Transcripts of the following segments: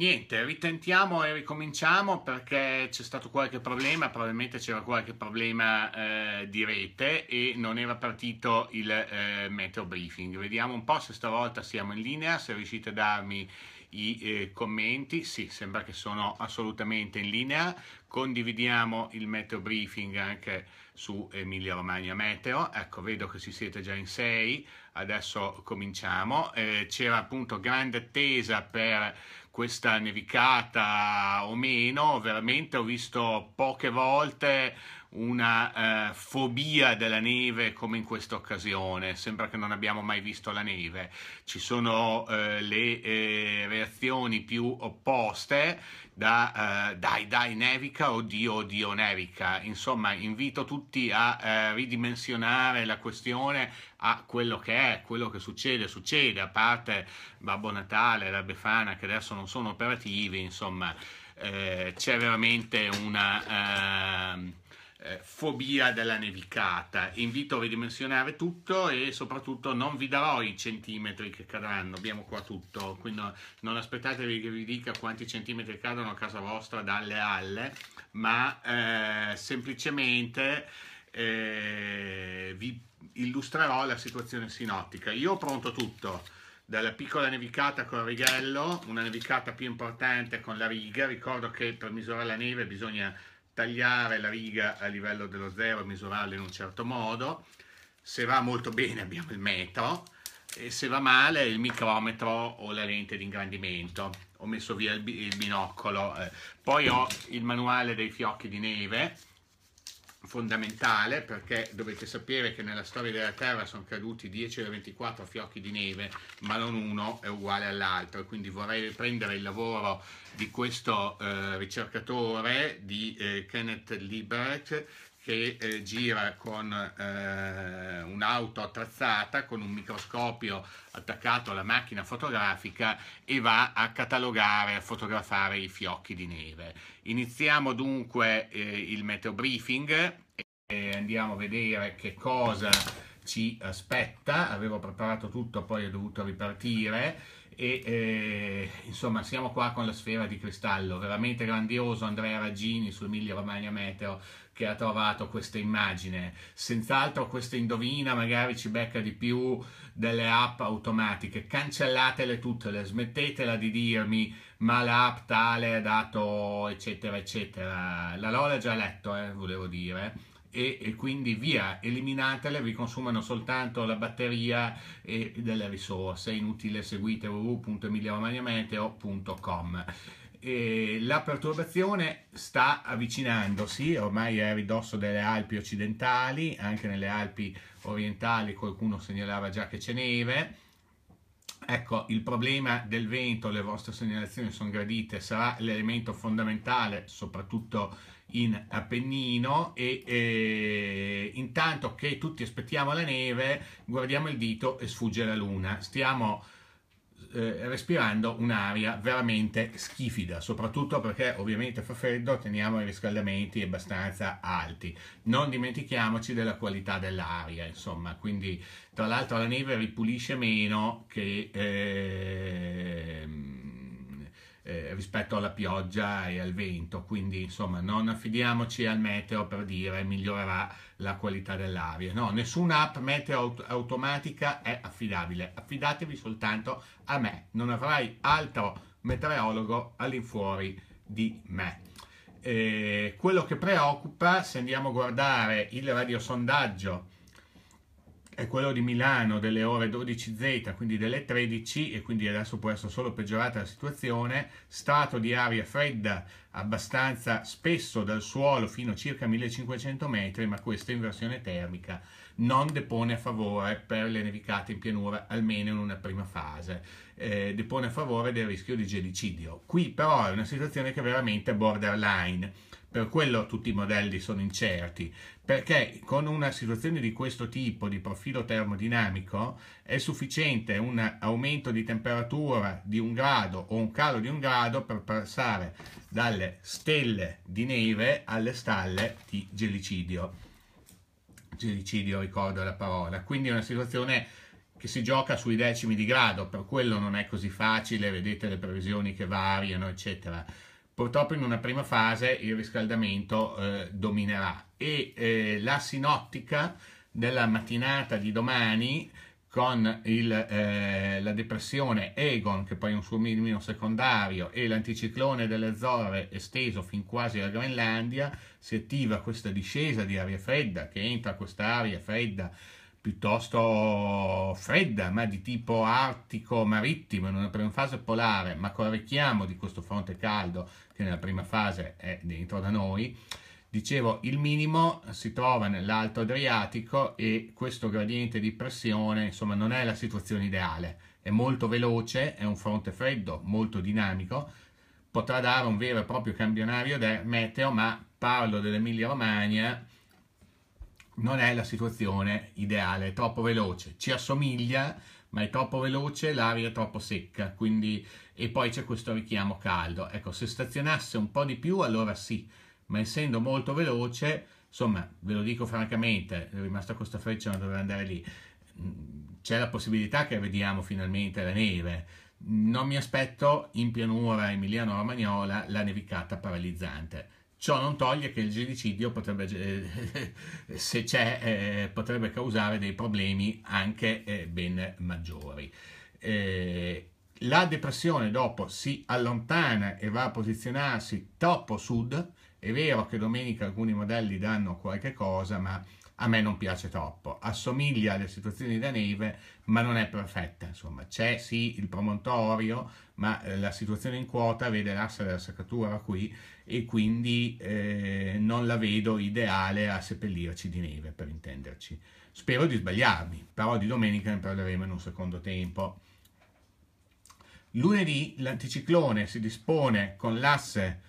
Niente, ritentiamo e ricominciamo perché c'è stato qualche problema, probabilmente c'era qualche problema eh, di rete e non era partito il eh, meteo briefing. Vediamo un po' se stavolta siamo in linea, se riuscite a darmi i eh, commenti. Sì, sembra che sono assolutamente in linea, condividiamo il meteo briefing anche su Emilia Romagna Meteo, ecco vedo che si siete già in sei, adesso cominciamo, eh, c'era appunto grande attesa per questa nevicata o meno, veramente ho visto poche volte una eh, fobia della neve come in questa occasione, sembra che non abbiamo mai visto la neve, ci sono eh, le eh, reazioni più opposte, da eh, Dai Dai Nevica oddio Oddio Nevica. Insomma, invito tutti a eh, ridimensionare la questione a quello che è, quello che succede, succede, a parte Babbo Natale, la Befana, che adesso non sono operativi, insomma, eh, c'è veramente una... Ehm, eh, fobia della nevicata. Invito a ridimensionare tutto e soprattutto non vi darò i centimetri che cadranno, abbiamo qua tutto, quindi non aspettatevi che vi dica quanti centimetri cadono a casa vostra dalle alle, ma eh, semplicemente eh, vi illustrerò la situazione sinottica. Io ho pronto tutto dalla piccola nevicata con il righello, una nevicata più importante con la riga, ricordo che per misurare la neve bisogna tagliare la riga a livello dello zero e misurarla in un certo modo. Se va molto bene abbiamo il metro e se va male il micrometro o la lente di ingrandimento. Ho messo via il, binocolo, eh. poi ho il manuale dei fiocchi di neve fondamentale perché dovete sapere che nella storia della Terra sono caduti 10 o 24 fiocchi di neve, ma non uno è uguale all'altro, quindi vorrei riprendere il lavoro di questo eh, ricercatore di eh, Kenneth Liberec che eh, gira con eh, un'auto attrezzata, con un microscopio attaccato alla macchina fotografica e va a catalogare, a fotografare i fiocchi di neve. Iniziamo dunque eh, il meteo briefing e andiamo a vedere che cosa ci aspetta. Avevo preparato tutto, poi ho dovuto ripartire e eh, insomma siamo qua con la sfera di cristallo, veramente grandioso Andrea Raggini su Emilia Romagna Meteo che ha trovato questa immagine. Senz'altro questa indovina magari ci becca di più delle app automatiche. Cancellatele tutte, smettetela di dirmi ma l'app tale ha dato eccetera eccetera. La Lola ha già letto, eh, volevo dire. E, e, quindi via, eliminatele, vi consumano soltanto la batteria e delle risorse, inutile seguite www.emiliaromagnamete.com eh, la perturbazione sta avvicinandosi, ormai è a ridosso delle Alpi occidentali, anche nelle Alpi orientali qualcuno segnalava già che c'è neve. Ecco, il problema del vento, le vostre segnalazioni sono gradite, sarà l'elemento fondamentale, soprattutto in Appennino e, e, intanto che tutti aspettiamo la neve, guardiamo il dito e sfugge la luna. Stiamo eh, respirando un'aria veramente schifida, soprattutto perché ovviamente fa freddo, teniamo i riscaldamenti abbastanza alti. Non dimentichiamoci della qualità dell'aria, insomma, quindi tra l'altro la neve ripulisce meno che... Eh, eh, rispetto alla pioggia e al vento, quindi insomma non affidiamoci al meteo per dire migliorerà la qualità dell'aria, no, nessuna app meteo aut- automatica è affidabile, affidatevi soltanto a me, non avrai altro meteorologo all'infuori di me. Eh, quello che preoccupa, se andiamo a guardare il radiosondaggio è quello di Milano delle ore 12Z, quindi delle 13 e quindi adesso può essere solo peggiorata la situazione, Strato di aria fredda abbastanza spesso dal suolo fino a circa 1500 metri, ma questa inversione termica non depone a favore per le nevicate in pianura, almeno in una prima fase, eh, depone a favore del rischio di gelicidio. Qui però è una situazione che è veramente borderline per quello tutti i modelli sono incerti, perché con una situazione di questo tipo di profilo termodinamico è sufficiente un aumento di temperatura di un grado o un calo di un grado per passare dalle stelle di neve alle stalle di gelicidio. Gelicidio ricordo la parola, quindi è una situazione che si gioca sui decimi di grado, per quello non è così facile, vedete le previsioni che variano, eccetera purtroppo in una prima fase il riscaldamento eh, dominerà e eh, la sinottica della mattinata di domani con il, eh, la depressione Egon, che poi è un suo minimo secondario, e l'anticiclone delle Azzorre esteso fin quasi alla Groenlandia, si attiva questa discesa di aria fredda che entra questa aria fredda piuttosto fredda, ma di tipo artico marittimo, in una prima fase polare, ma con richiamo di questo fronte caldo che nella prima fase è dentro da noi. Dicevo, il minimo si trova nell'Alto Adriatico e questo gradiente di pressione, insomma, non è la situazione ideale. È molto veloce, è un fronte freddo, molto dinamico, potrà dare un vero e proprio campionario meteo, ma parlo dell'Emilia Romagna, non è la situazione ideale, è troppo veloce, ci assomiglia, ma è troppo veloce, l'aria è troppo secca, quindi e poi c'è questo richiamo caldo. Ecco, se stazionasse un po' di più allora sì, ma essendo molto veloce, insomma, ve lo dico francamente, è rimasta questa freccia, non doveva andare lì. Mm, c'è la possibilità che vediamo finalmente la neve. Non mi aspetto in pianura emiliano-romagnola la nevicata paralizzante. Ciò non toglie che il genocidio potrebbe, eh, se c'è, eh, potrebbe causare dei problemi anche eh, ben maggiori la depressione dopo si allontana e va a posizionarsi troppo sud. È vero che domenica alcuni modelli danno qualche cosa, ma a me non piace troppo. Assomiglia alle situazioni da neve, ma non è perfetta. Insomma, c'è sì il promontorio, ma eh, la situazione in quota vede l'assa della saccatura qui e quindi eh, non la vedo ideale a seppellirci di neve, per intenderci. Spero di sbagliarmi, però di domenica ne parleremo in un secondo tempo. Lunedì l'anticiclone si dispone con l'asse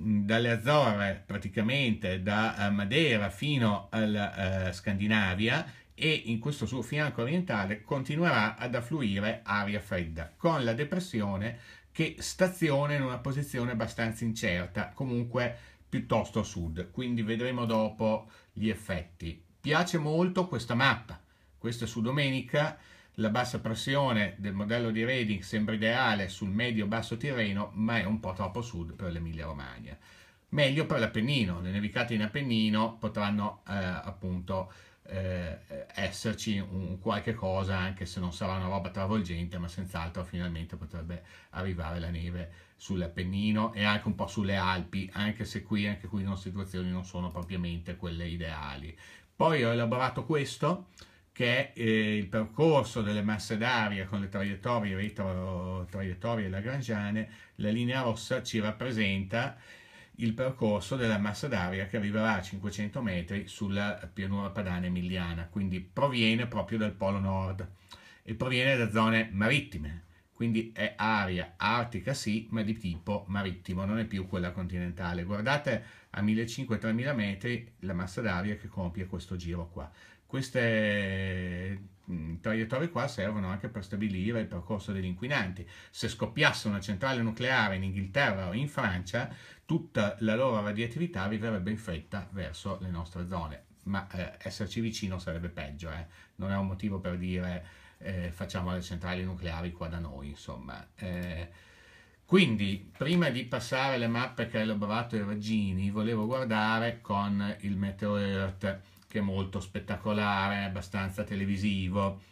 mm, dalle Azzorre praticamente da eh, Madeira fino alla eh, Scandinavia e in questo suo fianco orientale continuerà ad affluire aria fredda con la depressione che staziona in una posizione abbastanza incerta comunque piuttosto a sud quindi vedremo dopo gli effetti piace molto questa mappa questa su domenica la bassa pressione del modello di Reading sembra ideale sul medio-basso Tirreno, ma è un po' troppo sud per l'Emilia-Romagna. Meglio per l'Appennino, le nevicate in Appennino potranno eh, appunto eh, esserci un qualche cosa, anche se non sarà una roba travolgente, ma senz'altro finalmente potrebbe arrivare la neve sull'Appennino e anche un po' sulle Alpi, anche se qui, anche qui le situazioni non sono propriamente quelle ideali. Poi ho elaborato questo, che eh, il percorso delle masse d'aria con le traiettorie retro traiettorie lagrangiane, la linea rossa ci rappresenta il percorso della massa d'aria che arriverà a 500 metri sulla pianura padana emiliana, quindi proviene proprio dal polo nord e proviene da zone marittime, quindi è aria artica sì, ma di tipo marittimo, non è più quella continentale. Guardate a 1500-3000 metri la massa d'aria che compie questo giro qua. Queste mm, traiettorie qua servono anche per stabilire il percorso degli inquinanti. Se scoppiasse una centrale nucleare in Inghilterra o in Francia, tutta la loro radioattività arriverebbe in fretta verso le nostre zone. Ma eh, esserci vicino sarebbe peggio, eh? non è un motivo per dire eh, facciamo le centrali nucleari qua da noi, insomma. Eh, quindi, prima di passare le mappe che ha elaborato i Iragini, volevo guardare con il Meteo Earth che è molto spettacolare, abbastanza televisivo.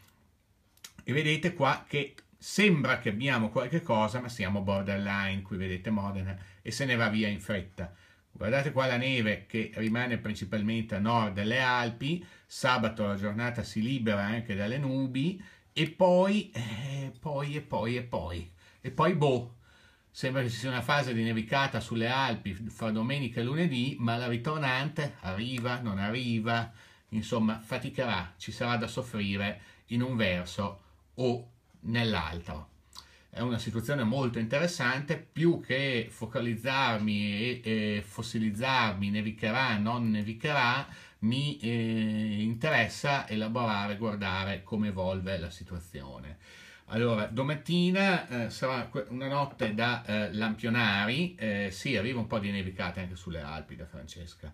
E vedete qua che sembra che abbiamo qualche cosa, ma siamo borderline, qui vedete Modena, e se ne va via in fretta. Guardate qua la neve che rimane principalmente a nord delle Alpi, sabato la giornata si libera anche dalle nubi, e poi, eh, poi, e poi, e poi, e poi, boh, Sembra che ci sia una fase di nevicata sulle Alpi fra domenica e lunedì, ma la ritornante arriva, non arriva, insomma faticherà, ci sarà da soffrire in un verso o nell'altro. È una situazione molto interessante, più che focalizzarmi e, e fossilizzarmi, nevicherà, non nevicherà, mi eh, interessa elaborare, guardare come evolve la situazione. Allora, domattina eh, sarà una notte da eh, lampionari, eh, sì, arriva un po' di nevicate anche sulle Alpi da Francesca,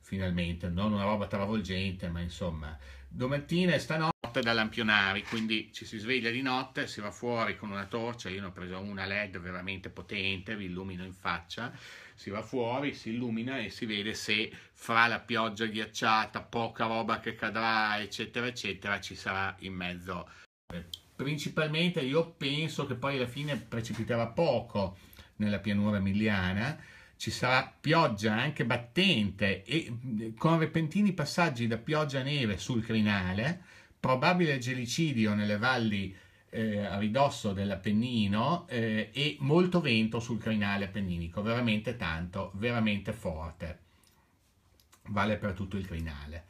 finalmente, non una roba travolgente, ma insomma, domattina e stanotte da lampionari, quindi ci si sveglia di notte, si va fuori con una torcia, io ne ho preso una LED veramente potente, vi illumino in faccia, si va fuori, si illumina e si vede se fra la pioggia ghiacciata, poca roba che cadrà, eccetera, eccetera, ci sarà in mezzo. Principalmente io penso che poi alla fine precipiterà poco nella pianura emiliana, ci sarà pioggia anche battente e con repentini passaggi da pioggia a neve sul crinale, probabile gelicidio nelle valli eh, a ridosso dell'Appennino eh, e molto vento sul crinale appenninico, veramente tanto, veramente forte, vale per tutto il crinale.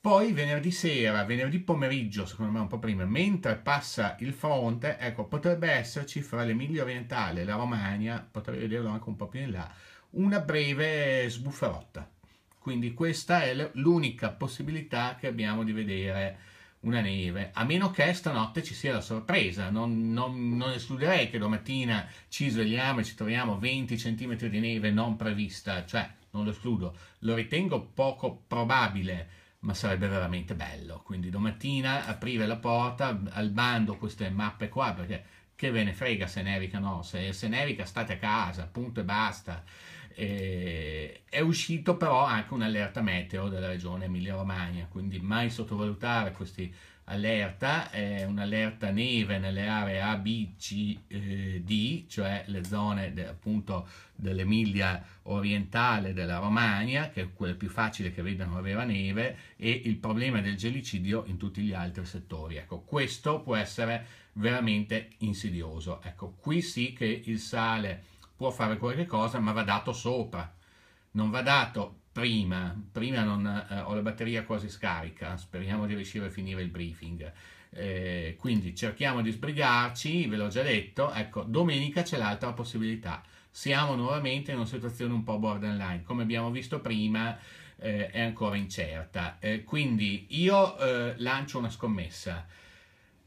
Poi venerdì sera, venerdì pomeriggio, secondo me un po' prima, mentre passa il fronte, ecco, potrebbe esserci fra l'Emilia Orientale e la Romagna, potrei vederlo anche un po' più in là, una breve sbufferotta. Quindi questa è l'unica possibilità che abbiamo di vedere una neve, a meno che stanotte ci sia la sorpresa. Non, non, non escluderei che domattina ci svegliamo e ci troviamo 20 cm di neve non prevista, cioè non lo escludo, lo ritengo poco probabile. Ma sarebbe veramente bello. Quindi domattina aprire la porta al bando queste mappe qua, perché che ve ne frega se nevicano, se, se nevica state a casa, punto e basta. Eh, è uscito però anche un'allerta meteo della regione Emilia-Romagna, quindi mai sottovalutare questi allerta, è un'allerta neve nelle aree A, B, C, eh, D, cioè le zone de, appunto dell'Emilia orientale della Romagna, che è quella più facile che vedano avere neve, e il problema del gelicidio in tutti gli altri settori. Ecco, questo può essere veramente insidioso. Ecco, qui sì che il sale può fare qualche cosa, ma va dato sopra, non va dato prima, prima non, eh, ho la batteria quasi scarica, speriamo di riuscire a finire il briefing. Eh, quindi cerchiamo di sbrigarci, ve l'ho già detto, ecco, domenica c'è l'altra possibilità. Siamo nuovamente in una situazione un po' borderline, come abbiamo visto prima eh, è ancora incerta. Eh, quindi io eh, lancio una scommessa.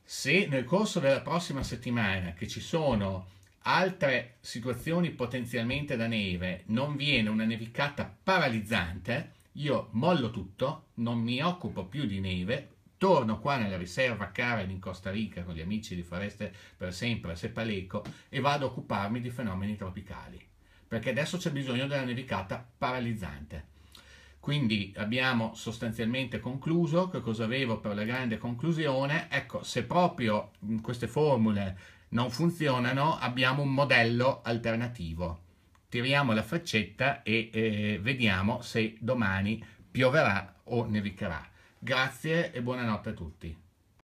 Se nel corso della prossima settimana che ci sono altre situazioni potenzialmente da neve non viene una nevicata paralizzante, io mollo tutto, non mi occupo più di neve, torno qua nella riserva Karen in Costa Rica con gli amici di Foreste per sempre a Sepaleco e vado a occuparmi di fenomeni tropicali, perché adesso c'è bisogno della nevicata paralizzante. Quindi abbiamo sostanzialmente concluso che cosa avevo per la grande conclusione. Ecco, se proprio queste formule non funzionano, abbiamo un modello alternativo. Tiriamo la faccetta e eh, vediamo se domani pioverà o nevicherà. Grazie e buonanotte a tutti.